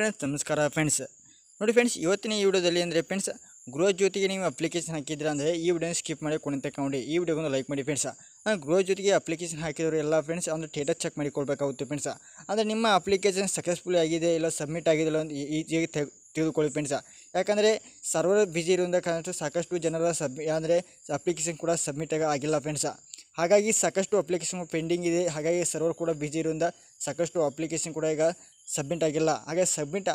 friends ನಮಸ್ಕಾರ friends ನೋಡಿ friends ಇವತ್ತಿನ ಈ ವಿಡಿಯೋದಲ್ಲಿ ಅಂದರೆ ಫ್ರೆಂಡ್ಸ್ ಗೃಹ ಜ್ಯೋತಿಗೆ ನೀವು ಅಪ್ಲಿಕೇಶನ್ ಹಾಕಿದ್ರೆ ಅಂದರೆ ಈ ವಿಡಿಯೋನ ಸ್ಕಿಪ್ ಮಾಡಿ ಕೊನೆ ತಗೊಂಡು ಈ ಒಂದು ಲೈಕ್ ಮಾಡಿ ಫ್ರೆಂಡ್ಸ್ ಗೃಹ ಜ್ಯೋತಿಗೆ ಅಪ್ಲಿಕೇಶನ್ ಹಾಕಿದವರು ಎಲ್ಲ ಫ್ರೆಂಡ್ಸ್ ಅಂದರೆ ಸ್ಟೇಟಸ್ ಚೆಕ್ ಮಾಡಿ ಫ್ರೆಂಡ್ಸ್ ಅಂದರೆ ನಿಮ್ಮ ಅಪ್ಲಿಕೇಶನ್ ಸಕ್ಸಸ್ಫುಲ್ ಆಗಿದೆ ಇಲ್ಲ ಸಬ್ಮಿಟ್ ಇಲ್ಲ ಒಂದು ಈಜಿಯಾಗಿ ತೆಗೆದುಕೊಳ್ಳಿ ಫ್ರೆಂಡ್ಸ್ ಯಾಕಂದರೆ ಸರ್ವರ್ ಬ್ಯುಸಿ ಇರುವಂಥ ಕಾರಣ ಸಾಕಷ್ಟು ಜನರ ಸಬ್ಮಿ ಅಂದರೆ ಅಪ್ಲಿಕೇಶನ್ ಕೂಡ ಸಬ್ಮಿಟ್ ಆಗಿಲ್ಲ ಫ್ರೆಂಡ್ಸ್ ಹಾಗಾಗಿ ಸಾಕಷ್ಟು ಅಪ್ಲಿಕೇಶನ್ ಪೆಂಡಿಂಗ್ ಇದೆ ಹಾಗಾಗಿ ಸರ್ವರ್ ಕೂಡ ಬ್ಯುಸಿ ಇರುವಂಥ ಸಾಕಷ್ಟು ಅಪ್ಲಿಕೇಶನ್ ಕೂಡ ಈಗ ಸಬ್ಮಿಟ್ ಆಗಿಲ್ಲ ಹಾಗೆ ಸಬ್ಮಿಟ್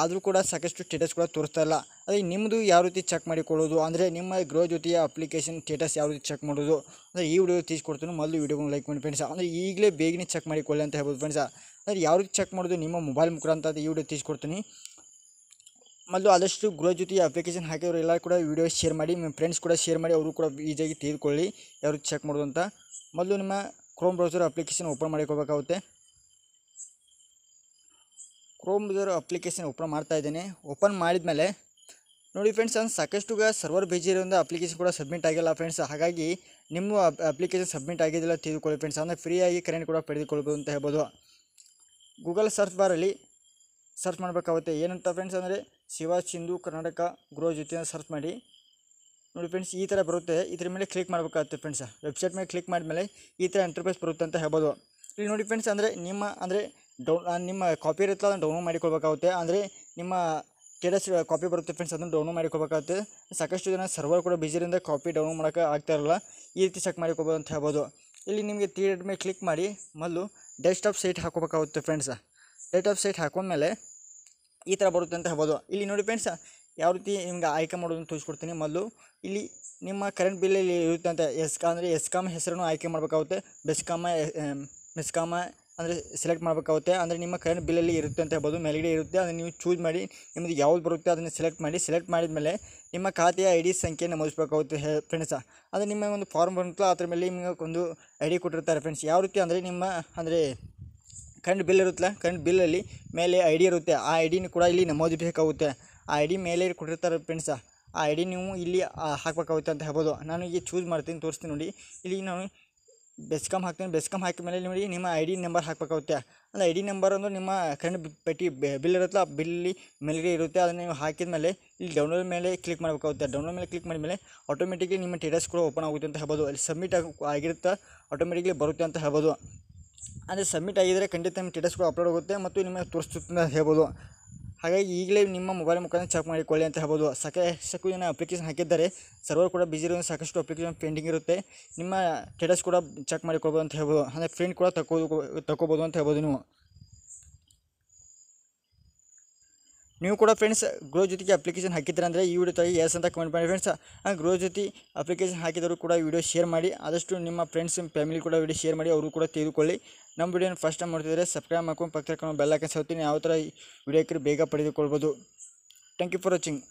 ಆದರೂ ಕೂಡ ಸಾಕಷ್ಟು ಸ್ಟೇಟಸ್ ಕೂಡ ತೋರಿಸ್ತಾ ಇಲ್ಲ ಅದೇ ನಿಮ್ಮದು ಯಾವ ರೀತಿ ಚೆಕ್ ಮಾಡಿಕೊಳ್ಳೋದು ಅಂದರೆ ನಿಮ್ಮ ಗೃಹ ಜೊತೆಯ ಅಪ್ಲಿಕೇಶನ್ ಸ್ಟೇಟಸ್ ಯಾವ ರೀತಿ ಚೆಕ್ ಮಾಡೋದು ಅಂದರೆ ಈ ವಿಡಿಯೋ ತಿಳಿಸ್ಕೊಡ್ತೀನಿ ಮೊದಲು ವೀಡಿಯೋನ ಲೈಕ್ ಮಾಡಿ ಫ್ರೆಂಡ್ಸ್ ಅಂದರೆ ಈಗಲೇ ಬೇಗನೆ ಚೆಕ್ ಮಾಡಿಕೊಳ್ಳಿ ಅಂತ ಹೇಳ್ಬೋದು ಫ್ರೆಂಡ್ಸ್ ಅಂದರೆ ಯಾವ ರೀತಿ ಚೆಕ್ ಮಾಡೋದು ನಿಮ್ಮ ಮೊಬೈಲ್ ಮುಖಾಂತರ ಈ ವಿಡಿಯೋ ತಿಳಿಸ್ಕೊಡ್ತೀನಿ ಮೊದಲು ಆದಷ್ಟು ಗೃಹ ಜೊತೆಯ ಅಪ್ಲಿಕೇಶನ್ ಹಾಕಿದ್ರು ಎಲ್ಲ ಕೂಡ ವೀಡಿಯೋ ಶೇರ್ ಮಾಡಿ ನಿಮ್ಮ ಫ್ರೆಂಡ್ಸ್ ಕೂಡ ಶೇರ್ ಮಾಡಿ ಅವರು ಕೂಡ ಈಜಿಯಾಗಿ ತೆಗೆದುಕೊಳ್ಳಿ ಯಾವ ರೀತಿ ಚೆಕ್ ಮಾಡೋದು ಅಂತ ಮೊದಲು ನಿಮ್ಮ ಕ್ರೋಮ್ ಬ್ರೌಸರ್ ಅಪ್ಲಿಕೇಶನ್ ಓಪನ್ ಮಾಡಿಕೊಳ್ಬೇಕಾಗುತ್ತೆ ಕ್ರೋಮ್ ಬ್ರೌಸರ್ ಅಪ್ಲಿಕೇಶನ್ ಓಪನ್ ಮಾಡ್ತಾ ಇದ್ದೀನಿ ಓಪನ್ ಮಾಡಿದ ಮೇಲೆ ನೋಡಿ ಫ್ರೆಂಡ್ಸ್ ನಾನು ಸಾಕಷ್ಟು ಸರ್ವರ್ ಬಿಜಿ ಇರೋದ್ರಿಂದ ಅಪ್ಲಿಕೇಶನ್ ಕೂಡ ಸಬ್ಮಿಟ್ ಆಗಿಲ್ಲ ಫ್ರೆಂಡ್ಸ್ ಹಾಗಾಗಿ ನಿಮ್ಮ ಅಪ್ಲಿಕೇಶನ್ ಸಬ್ಮಿಟ್ ಆಗಿದ್ದಿಲ್ಲ ತಿಳಿದುಕೊಳ್ಳಿ ಫ್ರೆಂಡ್ಸ್ ಅಂದರೆ ಫ್ರೀಯಾಗಿ ಕರೆಂಟ್ ಕೂಡ ಪಡೆದುಕೊಳ್ಬೋದು ಅಂತ ಹೇಳ್ಬೋದು ಗೂಗಲ್ ಸರ್ಚ್ ಬಾರಲ್ಲಿ ಸರ್ಚ್ ಮಾಡಬೇಕಾಗುತ್ತೆ ಏನಂತ ಫ್ರೆಂಡ್ಸ್ ಅಂದರೆ ಶಿವ ಸಿಂಧು ಕರ್ನಾಟಕ ಗೃಹ ಜೊತೆ ಸರ್ಚ್ ಮಾಡಿ ನೋಡಿ ಫ್ರೆಂಡ್ಸ್ ಈ ಥರ ಬರುತ್ತೆ ಇದ್ರ ಮೇಲೆ ಕ್ಲಿಕ್ ಮಾಡಬೇಕಾಗುತ್ತೆ ಫ್ರೆಂಡ್ಸ್ ವೆಬ್ಸೈಟ್ ಮೇಲೆ ಕ್ಲಿಕ್ ಮಾಡಿದ್ಮೇಲೆ ಈ ಥರ ಎಂಟರ್ಪ್ರೈಸ್ ಬರುತ್ತೆ ಅಂತ ಹೇಳ್ಬೋದು ಇಲ್ಲಿ ನೋಡಿ ಫ್ರೆಂಡ್ಸ್ ಅಂದರೆ ನಿಮ್ಮ ಅಂದರೆ ಡೌನ್ ನಿಮ್ಮ ಕಾಪಿ ಇರುತ್ತಲ್ಲ ಅದನ್ನು ಡೌನ್ಲೋಡ್ ಮಾಡಿಕೊಳ್ಬೇಕಾಗುತ್ತೆ ಅಂದರೆ ನಿಮ್ಮ ಕೆ ಕಾಪಿ ಬರುತ್ತೆ ಫ್ರೆಂಡ್ಸ್ ಅದನ್ನು ಡೌನ್ಲೋಡ್ ಮಾಡಿಕೊಬೇಕಾಗುತ್ತೆ ಸಾಕಷ್ಟು ಜನ ಸರ್ವರ್ ಕೂಡ ಬಿಜಿರಿಂದ ಕಾಪಿ ಡೌನ್ಲೋಡ್ ಮಾಡೋಕೆ ಆಗ್ತಾ ಇರಲ್ಲ ಈ ರೀತಿ ಚೆಕ್ ಮಾಡಿಕೊಬೋದು ಅಂತ ಹೇಳ್ಬೋದು ಇಲ್ಲಿ ನಿಮಗೆ ತೀರ್ಡ್ ಮೇಲೆ ಕ್ಲಿಕ್ ಮಾಡಿ ಮೊದಲು ಡೆಸ್ಕ್ಟಾಪ್ ಸೈಟ್ ಹಾಕೋಬೇಕಾಗುತ್ತೆ ಫ್ರೆಂಡ್ಸ್ ಡೆಸ್ಕ್ಟಾಪ್ ಸೈಟ್ ಹಾಕೊಂಡ್ಮೇಲೆ ಈ ಥರ ಬರುತ್ತೆ ಅಂತ ಹೇಳ್ಬೋದು ಇಲ್ಲಿ ನೋಡಿ ಫ್ರೆಂಡ್ಸ್ ಯಾವ ರೀತಿ ನಿಮ್ಗೆ ಆಯ್ಕೆ ಮಾಡೋದನ್ನು ತೋರಿಸ್ಕೊಡ್ತೀನಿ ಮೊದಲು ಇಲ್ಲಿ ನಿಮ್ಮ ಕರೆಂಟ್ ಬಿಲ್ ಇಲ್ಲಿ ಇರುತ್ತೆ ಅಂತ ಎಸ್ಕಾ ಅಂದರೆ ಎಸ್ಕಾಮ್ ಹೆಸರನ್ನು ಆಯ್ಕೆ ಮಾಡಬೇಕಾಗುತ್ತೆ ಬೆಸ್ಕಾಮ ಮೆಸ್ಕಾಮ ಅಂದರೆ ಸೆಲೆಕ್ಟ್ ಮಾಡಬೇಕಾಗುತ್ತೆ ಅಂದರೆ ನಿಮ್ಮ ಕರೆಂಟ್ ಬಿಲ್ಲಲ್ಲಿ ಇರುತ್ತೆ ಅಂತ ಹೇಳ್ಬೋದು ಮೇಲ್ಗಡೆ ಇರುತ್ತೆ ಅದನ್ನು ನೀವು ಚೂಸ್ ಮಾಡಿ ನಿಮಗೆ ಯಾವ್ದು ಬರುತ್ತೆ ಅದನ್ನು ಸೆಲೆಕ್ಟ್ ಮಾಡಿ ಸೆಲೆಕ್ಟ್ ಮಾಡಿದ ಮೇಲೆ ನಿಮ್ಮ ಖಾತೆಯ ಐ ಡಿ ಸಂಖ್ಯೆ ನಮೂದಿಸಬೇಕಾಗುತ್ತೆ ಹೇ ಫ್ರೆಂಡ್ಸ ಅಂದರೆ ನಿಮ್ಮ ಒಂದು ಫಾರ್ಮ್ ಬರುತ್ತಲ್ಲ ಅದರ ಮೇಲೆ ನಿಮಗೆ ಒಂದು ಐ ಡಿ ಕೊಟ್ಟಿರ್ತಾರೆ ಫ್ರೆಂಡ್ಸ್ ಯಾವ ರೀತಿ ಅಂದರೆ ನಿಮ್ಮ ಅಂದರೆ ಕರೆಂಟ್ ಬಿಲ್ ಇರುತ್ತಲ್ಲ ಕರೆಂಟ್ ಬಿಲ್ಲಲ್ಲಿ ಮೇಲೆ ಐ ಡಿ ಇರುತ್ತೆ ಆ ಐ ಕೂಡ ಇಲ್ಲಿ ನಮೂದಿಸಬೇಕಾಗುತ್ತೆ ಆ ಐ ಡಿ ಮೇಲೆ ಕೊಟ್ಟಿರ್ತಾರೆ ಫ್ರೆಂಡ್ಸ ಆ ಐ ಡಿ ನೀವು ಇಲ್ಲಿ ಹಾಕಬೇಕಾಗುತ್ತೆ ಅಂತ ಹೇಳ್ಬೋದು ನಾನು ಈಗ ಚೂಸ್ ಮಾಡ್ತೀನಿ ತೋರಿಸ್ತೀನಿ ನೋಡಿ ಇಲ್ಲಿ ನಾನು ಬೆಸ್ಕಾಂ ಹಾಕ್ತೀನಿ ಬೆಸ್ಕಾಂ ಹಾಕಿದ ಮೇಲೆ ನಿಮಗೆ ನಿಮ್ಮ ಐ ಡಿ ನಂಬರ್ ಹಾಕಬೇಕಾಗುತ್ತೆ ಅಂದರೆ ಐ ಡಿ ನಂಬರ್ ಅಂದರೆ ನಿಮ್ಮ ಕರೆಂಟ್ ಪೆಟ್ಟಿ ಬಿಲ್ ಇರುತ್ತಲ್ಲ ಆ ಬಿಲ್ಲಿ ಮೇಲೆ ಇರುತ್ತೆ ಅದನ್ನು ನೀವು ಹಾಕಿದ ಮೇಲೆ ಇಲ್ಲಿ ಡೌನ್ಲೋಡ್ ಮೇಲೆ ಕ್ಲಿಕ್ ಮಾಡಬೇಕಾಗುತ್ತೆ ಡೌನ್ಲೋಡ್ ಮೇಲೆ ಕ್ಲಿಕ್ ಮಾಡಿದ ಮೇಲೆ ಆಟೋಮೆಟಿಕ್ಲಿ ನಿಮ್ಮ ಟೇಟಸ್ ಕೂಡ ಓಪನ್ ಆಗುತ್ತೆ ಅಂತ ಹೇಳ್ಬೋದು ಅಲ್ಲಿ ಸಬ್ಮಿಟ್ ಆಗಿರುತ್ತೆ ಆಟೋಮೆಟಿಕ್ಲಿ ಬರುತ್ತೆ ಅಂತ ಹೇಳ್ಬೋದು ಅಂದರೆ ಸಬ್ಮಿಟ್ ಆಗಿದ್ದರೆ ಖಂಡಿತ ನಿಮ್ಮ ಟೇಟಸ್ ಕೂಡ ಅಪ್ಲೋಡ್ ಆಗುತ್ತೆ ಮತ್ತು ನಿಮಗೆ ತೋರಿಸುತ್ತೆ ಅಂತ ಹೇಳ್ಬೋದು ಹಾಗಾಗಿ ಈಗಲೇ ನಿಮ್ಮ ಮೊಬೈಲ್ ಮುಖಾಂತರ ಚೆಕ್ ಮಾಡಿಕೊಳ್ಳಿ ಅಂತ ಹೇಳ್ಬೋದು ಸಾಕಷ್ಟು ಜನ ಅಪ್ಲಿಕೇಶನ್ ಹಾಕಿದ್ದಾರೆ ಸರ್ವರ್ ಕೂಡ ಬಿಜಿ ಇರೋದು ಸಾಕಷ್ಟು ಅಪ್ಲಿಕೇಶನ್ ಪೆಂಡಿಂಗ್ ಇರುತ್ತೆ ನಿಮ್ಮ ಸ್ಟೇಟಸ್ ಕೂಡ ಚೆಕ್ ಮಾಡಿಕೊಳ್ಬೋದು ಅಂತ ಹೇಳ್ಬೋದು ಅಂದರೆ ಫ್ರೆಂಡ್ ಕೂಡ ತಕೋ ತಗೋಬೋದು ಅಂತ ಹೇಳ್ಬೋದು ನೀವು ನೀವು ಕೂಡ ಫ್ರೆಂಡ್ಸ್ ಗೃಹ ಜೊತೆಗೆ ಅಪ್ಲಿಕೇಶನ್ ಹಾಕಿದ್ರೆ ಅಂದರೆ ಈ ವಿಡಿಯೋ ತಾಗಿ ಎಸ್ ಅಂತ ಕಮೆಂಟ್ ಮಾಡಿ ಫ್ರೆಂಡ್ಸ್ ಗ್ರೋ ಜೊತೆ ಅಪ್ಲಿಕೇಶನ್ ಹಾಕಿದವರು ಕೂಡ ವಿಡಿಯೋ ಶೇರ್ ಮಾಡಿ ಆದಷ್ಟು ನಿಮ್ಮ ಫ್ರೆಂಡ್ಸ್ ಫ್ಯಾಮಿಲಿ ಕೂಡ ವಿಡಿಯೋ ಶೇರ್ ಮಾಡಿ ಅವರು ಕೂಡ ತೆಗೆದುಕೊಳ್ಳಿ ನಮ್ಮ ವಿಡಿಯೋನ ಫಸ್ಟ್ ಟೈಮ್ ಮಾಡ್ತಿದ್ರೆ ಸಬ್ಸ್ಕ್ರೈಬ್ ಮಾಡ್ಕೊಂಡು ಪಕ್ಕ ಬೆಲ್ ಹಾಕಿ ಸೌತೀನಿ ಯಾವ ಥರ ವಿಡಿಯೋಕ್ಕೆ ಬೇಗ ಪಡೆದುಕೊಳ್ಬೋದು ಥ್ಯಾಂಕ್ ಯು ಫಾರ್ ವಾಚಿಂಗ್